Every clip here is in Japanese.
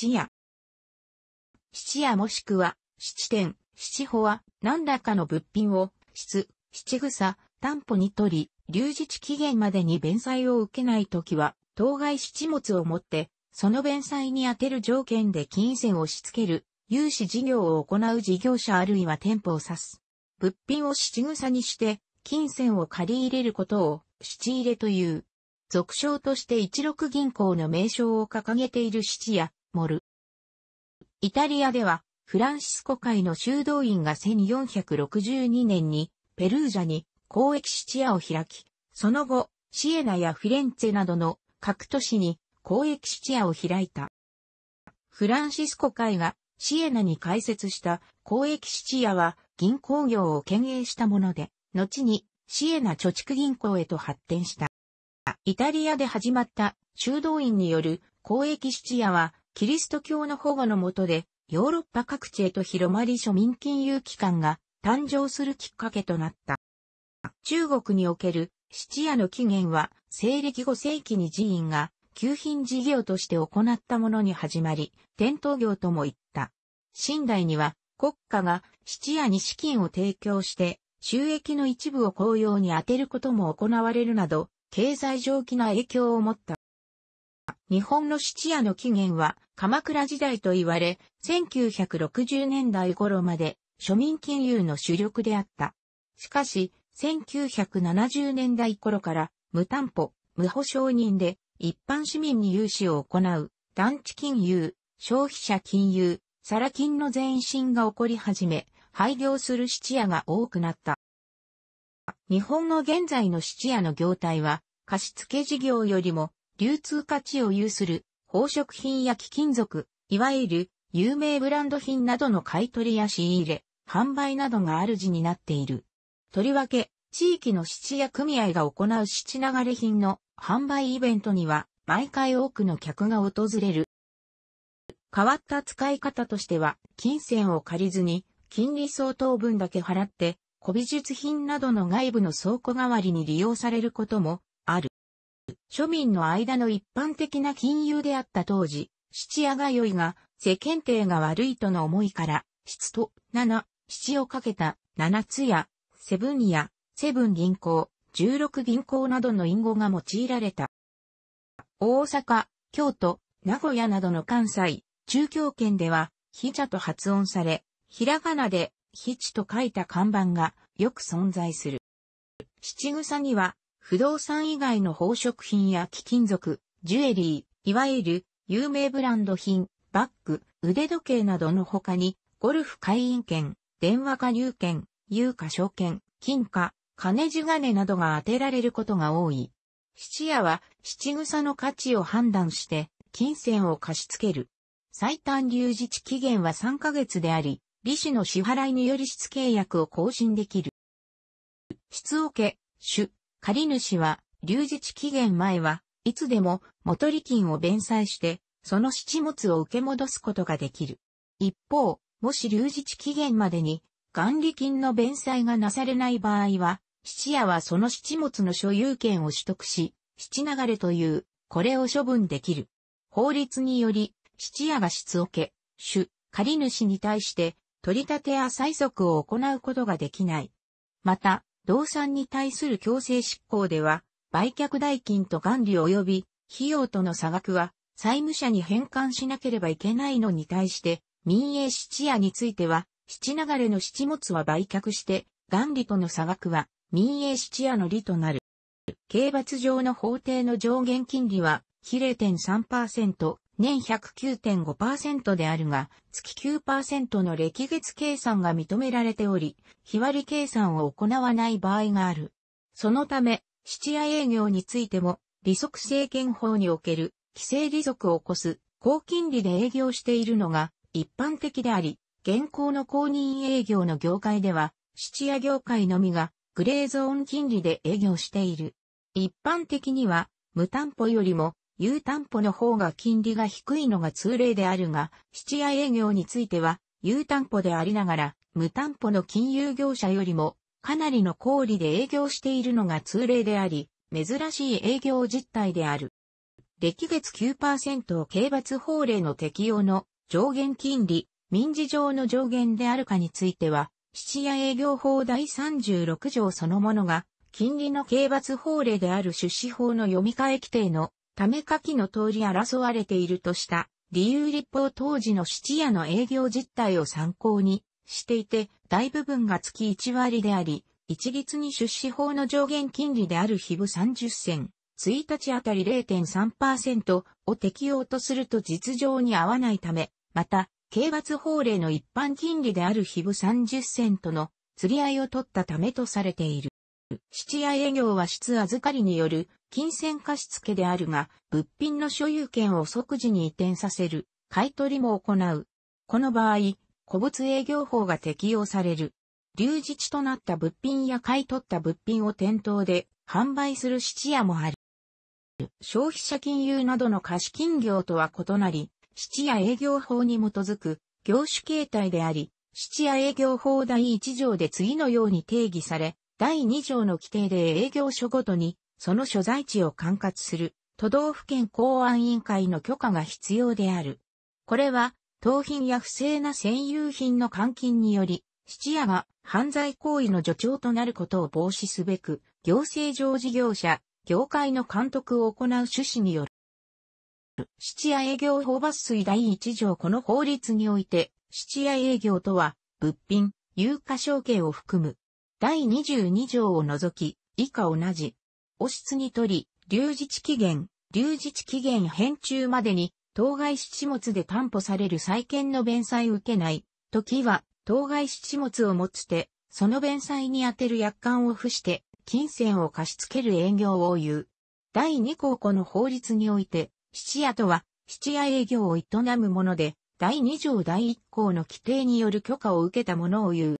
七夜。七夜もしくは、七点、七歩は、何らかの物品を、質、七草、担保に取り、留置期限までに弁済を受けないときは、当該七物を持って、その弁済に充てる条件で金銭を押し付ける、融資事業を行う事業者あるいは店舗を指す。物品を七草にして、金銭を借り入れることを、七入れという。俗称として一六銀行の名称を掲げている七や、モル。イタリアでは、フランシスコ会の修道院が1462年に、ペルージャに公益質屋を開き、その後、シエナやフィレンツェなどの各都市に公益質屋を開いた。フランシスコ会がシエナに開設した公益質屋は銀行業を兼営したもので、後にシエナ貯蓄銀行へと発展した。イタリアで始まった修道院による公益質屋はキリスト教の保護の下で、ヨーロッパ各地へと広まり庶民金融機関が誕生するきっかけとなった。中国における質屋の起源は、西暦5世紀に寺院が、旧品事業として行ったものに始まり、店頭業とも言った。新代には、国家が質屋に資金を提供して、収益の一部を公用に充てることも行われるなど、経済上記な影響を持った。日本の質屋の起源は鎌倉時代と言われ、1960年代頃まで庶民金融の主力であった。しかし、1970年代頃から無担保、無保証人で一般市民に融資を行う団地金融、消費者金融、サラ金の前進が起こり始め、廃業する質屋が多くなった。日本の現在の質屋の業態は、貸付事業よりも流通価値を有する宝飾品や貴金属、いわゆる有名ブランド品などの買い取りや仕入れ、販売などがある字になっている。とりわけ、地域の質や組合が行う質流れ品の販売イベントには、毎回多くの客が訪れる。変わった使い方としては、金銭を借りずに、金利相当分だけ払って、古美術品などの外部の倉庫代わりに利用されることもある。庶民の間の一般的な金融であった当時、質屋が良いが、世間体が悪いとの思いから、質と7、質をかけた、七つや、セブンや、セブン銀行、十六銀行などの隠語が用いられた。大阪、京都、名古屋などの関西、中京圏では、ひちゃと発音され、ひらがなで、ひちと書いた看板がよく存在する。七草には、不動産以外の宝飾品や貴金属、ジュエリー、いわゆる有名ブランド品、バッグ、腕時計などの他に、ゴルフ会員券、電話加入券、有価証券、金貨、金地金などが当てられることが多い。質屋は質草の価値を判断して、金銭を貸し付ける。最短留置期限は3ヶ月であり、利子の支払いにより質契約を更新できる。質け、種、借主は、留置期限前はいつでも元利金を弁済して、その七物を受け戻すことができる。一方、もし留置期限までに、元利金の弁済がなされない場合は、質屋はその七物の所有権を取得し、質流れという、これを処分できる。法律により、質屋が質を受け、主、借主に対して、取り立てや催促を行うことができない。また、動産に対する強制執行では、売却代金と管理及び費用との差額は、債務者に返還しなければいけないのに対して、民営質屋については、質流れの質物は売却して、元利との差額は民営質屋の利となる。刑罰上の法定の上限金利は比0.3%、年109.5%であるが、月9%の歴月計算が認められており、日割り計算を行わない場合がある。そのため、質屋営業についても、利息制限法における、規制利息を起こす、高金利で営業しているのが一般的であり、現行の公認営業の業界では、質屋業界のみがグレーゾーン金利で営業している。一般的には、無担保よりも有担保の方が金利が低いのが通例であるが、質屋営業については、有担保でありながら、無担保の金融業者よりも、かなりの小売で営業しているのが通例であり、珍しい営業実態である。歴月9%を刑罰法令の適用の上限金利、民事上の上限であるかについては、質屋営業法第36条そのものが、金利の刑罰法令である出資法の読み替え規定のためかきの通り争われているとした理由立法当時の質屋の営業実態を参考にしていて、大部分が月1割であり、一律に出資法の上限金利である日部30銭、1日あたり0.3%を適用とすると実情に合わないため、また、刑罰法令の一般金利である日部30銭との釣り合いを取ったためとされている。質屋営業は質預かりによる金銭貸付であるが、物品の所有権を即時に移転させる、買取も行う。この場合、古物営業法が適用される。留置地となった物品や買い取った物品を店頭で販売する質屋もある。消費者金融などの貸金業とは異なり、質屋営業法に基づく業種形態であり、質屋営業法第1条で次のように定義され、第2条の規定で営業所ごとに、その所在地を管轄する、都道府県公安委員会の許可が必要である。これは、盗品や不正な占有品の換金により、質屋が犯罪行為の助長となることを防止すべく、行政上事業者、業界の監督を行う趣旨による。質屋営業法抜粋第1条この法律において、質屋営業とは、物品、有価証券を含む第22条を除き、以下同じ。王室に取り、留置期限、留置期限返中までに、当該七物で担保される債権の弁済受けない、時は、当該七物を持つて、その弁済に充てる約款を付して、金銭を貸し付ける営業を言う。第2項この法律において、七夜とは、七夜営業を営むもので、第2条第1項の規定による許可を受けたものを言う。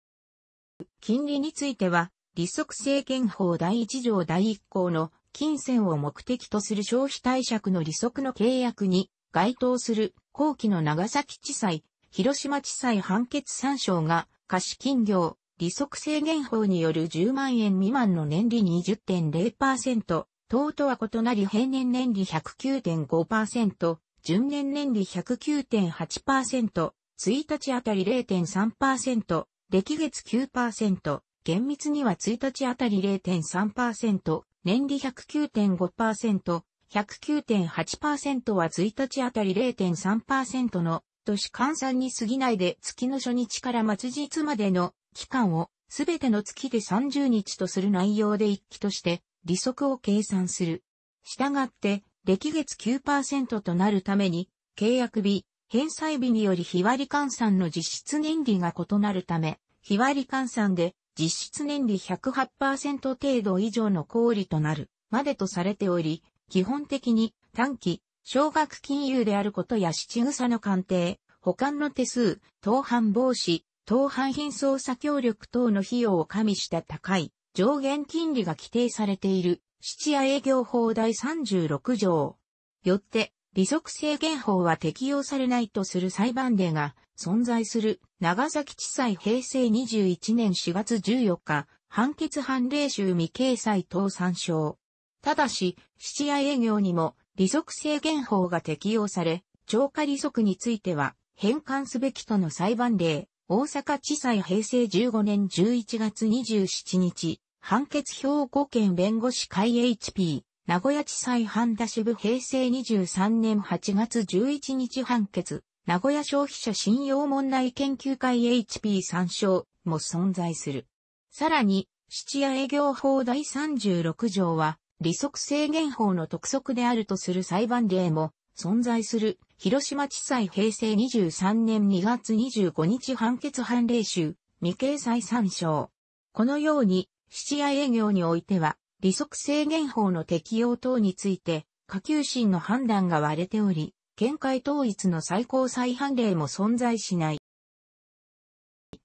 金利については、利息制限法第1条第1項の金銭を目的とする消費貸借の利息の契約に該当する後期の長崎地裁、広島地裁判決参照が貸金業、利息制限法による10万円未満の年利20.0%、等とは異なり平年年利109.5%、純年年利109.8%、1日あたり0.3%、歴月9%、厳密には1日あたり0.3%、年利109.5%、109.8%は1日あたり0.3%の年換算に過ぎないで月の初日から末日までの期間をすべての月で30日とする内容で一期として利息を計算する。したがって、歴月9%となるために契約日、返済日により日割り換算の実質年利が異なるため、日割り換算で実質年利108%程度以上の効利となるまでとされており、基本的に短期、小額金融であることや七草の鑑定、保管の手数、当販防止、当販品操作協力等の費用を加味した高い上限金利が規定されている、質屋営業法第36条。よって、利息制限法は適用されないとする裁判例が存在する長崎地裁平成21年4月14日判決判例集未掲載等参照。ただし、質屋営業にも利息制限法が適用され、超過利息については返還すべきとの裁判例、大阪地裁平成15年11月27日、判決兵庫県弁護士会 HP。名古屋地裁判田支部平成23年8月11日判決、名古屋消費者信用問題研究会 HP 参照も存在する。さらに、質屋営業法第36条は、利息制限法の特則であるとする裁判例も存在する広島地裁平成23年2月25日判決判例集未掲載参照。このように、質屋営業においては、利息制限法の適用等について、下級審の判断が割れており、見解統一の最高裁判例も存在しない。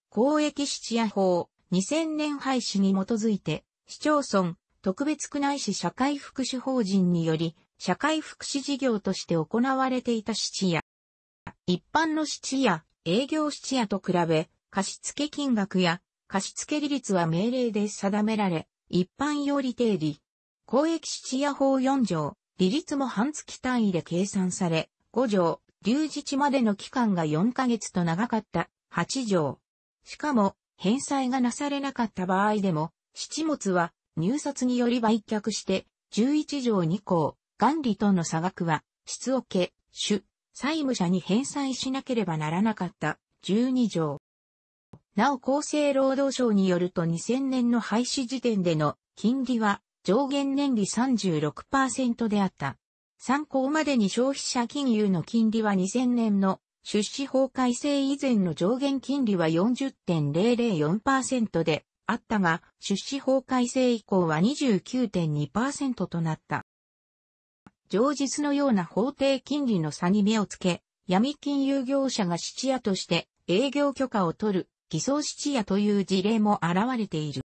公益質屋法、2000年廃止に基づいて、市町村、特別区内市社会福祉法人により、社会福祉事業として行われていた質屋。一般の質屋、営業質屋と比べ、貸付金額や貸付利率は命令で定められ、一般より定理。公益質夜法4条、利率も半月単位で計算され、5条、留置地までの期間が4ヶ月と長かった、8条。しかも、返済がなされなかった場合でも、七物は入札により売却して、11条2項、元利との差額は、質をけ、主、債務者に返済しなければならなかった、12条。なお厚生労働省によると2000年の廃止時点での金利は上限年利36%であった。参考までに消費者金融の金利は2000年の出資法改正以前の上限金利は40.004%であったが、出資法改正以降は29.2%となった。上述のような法定金利の差に目をつけ、闇金融業者が質屋として営業許可を取る偽装質屋という事例も現れている。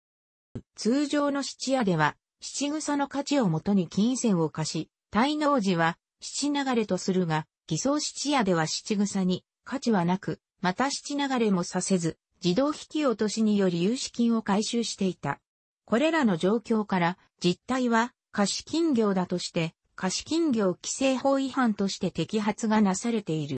通常の質屋では、質草の価値をもとに金銭を貸し、滞納時は、質流れとするが、偽装質屋では質草に価値はなく、また質流れもさせず、自動引き落としにより融資金を回収していた。これらの状況から、実態は貸金業だとして、貸金業規制法違反として摘発がなされている。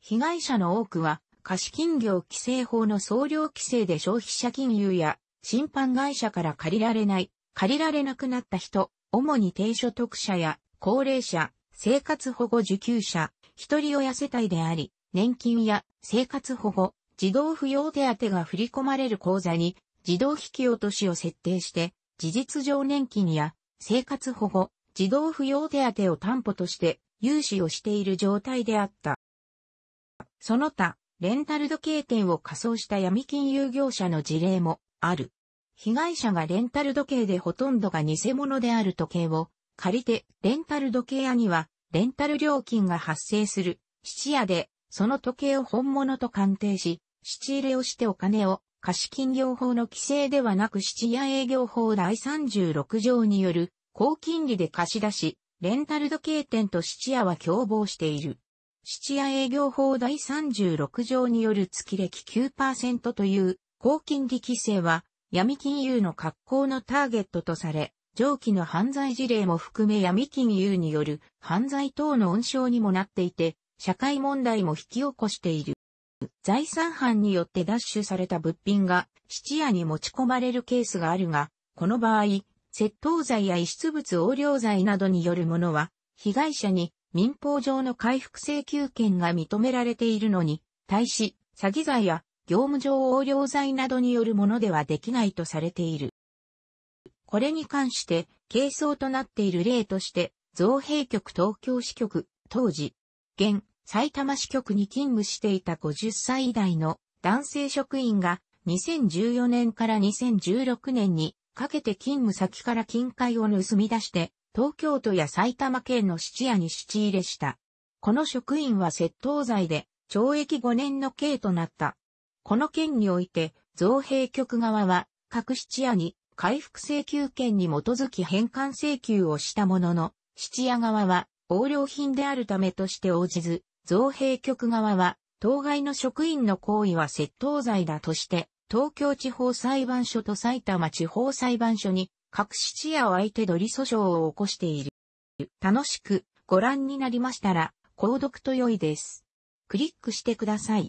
被害者の多くは、貸金業規制法の総量規制で消費者金融や審判会社から借りられない、借りられなくなった人、主に低所得者や高齢者、生活保護受給者、一人親世帯であり、年金や生活保護、児童扶養手当が振り込まれる口座に児童引き落としを設定して、事実上年金や生活保護、児童扶養手当を担保として融資をしている状態であった。その他、レンタル時計店を仮装した闇金融業者の事例もある。被害者がレンタル時計でほとんどが偽物である時計を借りてレンタル時計屋にはレンタル料金が発生する質屋でその時計を本物と鑑定し、質入れをしてお金を貸金業法の規制ではなく質屋営業法第36条による高金利で貸し出し、レンタル時計店と質屋は共謀している。質屋営業法第36条による月歴9%という高金利規制は闇金融の格好のターゲットとされ、上記の犯罪事例も含め闇金融による犯罪等の温床にもなっていて、社会問題も引き起こしている。財産犯によって奪取された物品が質屋に持ち込まれるケースがあるが、この場合、窃盗罪や遺失物横領罪などによるものは、被害者に民法上の回復請求権が認められているのに、対し、詐欺罪や業務上横領罪などによるものではできないとされている。これに関して、軽装となっている例として、造幣局東京支局、当時、現、埼玉支局に勤務していた50歳以代の男性職員が、2014年から2016年にかけて勤務先から金塊を盗み出して、東京都や埼玉県の質屋に質入れした。この職員は窃盗罪で懲役5年の刑となった。この件において、造幣局側は、各質屋に回復請求権に基づき返還請求をしたものの、質屋側は、横領品であるためとして応じず、造幣局側は、当該の職員の行為は窃盗罪だとして、東京地方裁判所と埼玉地方裁判所に隠しチアを相手取り訴訟を起こしている。楽しくご覧になりましたら、購読と良いです。クリックしてください。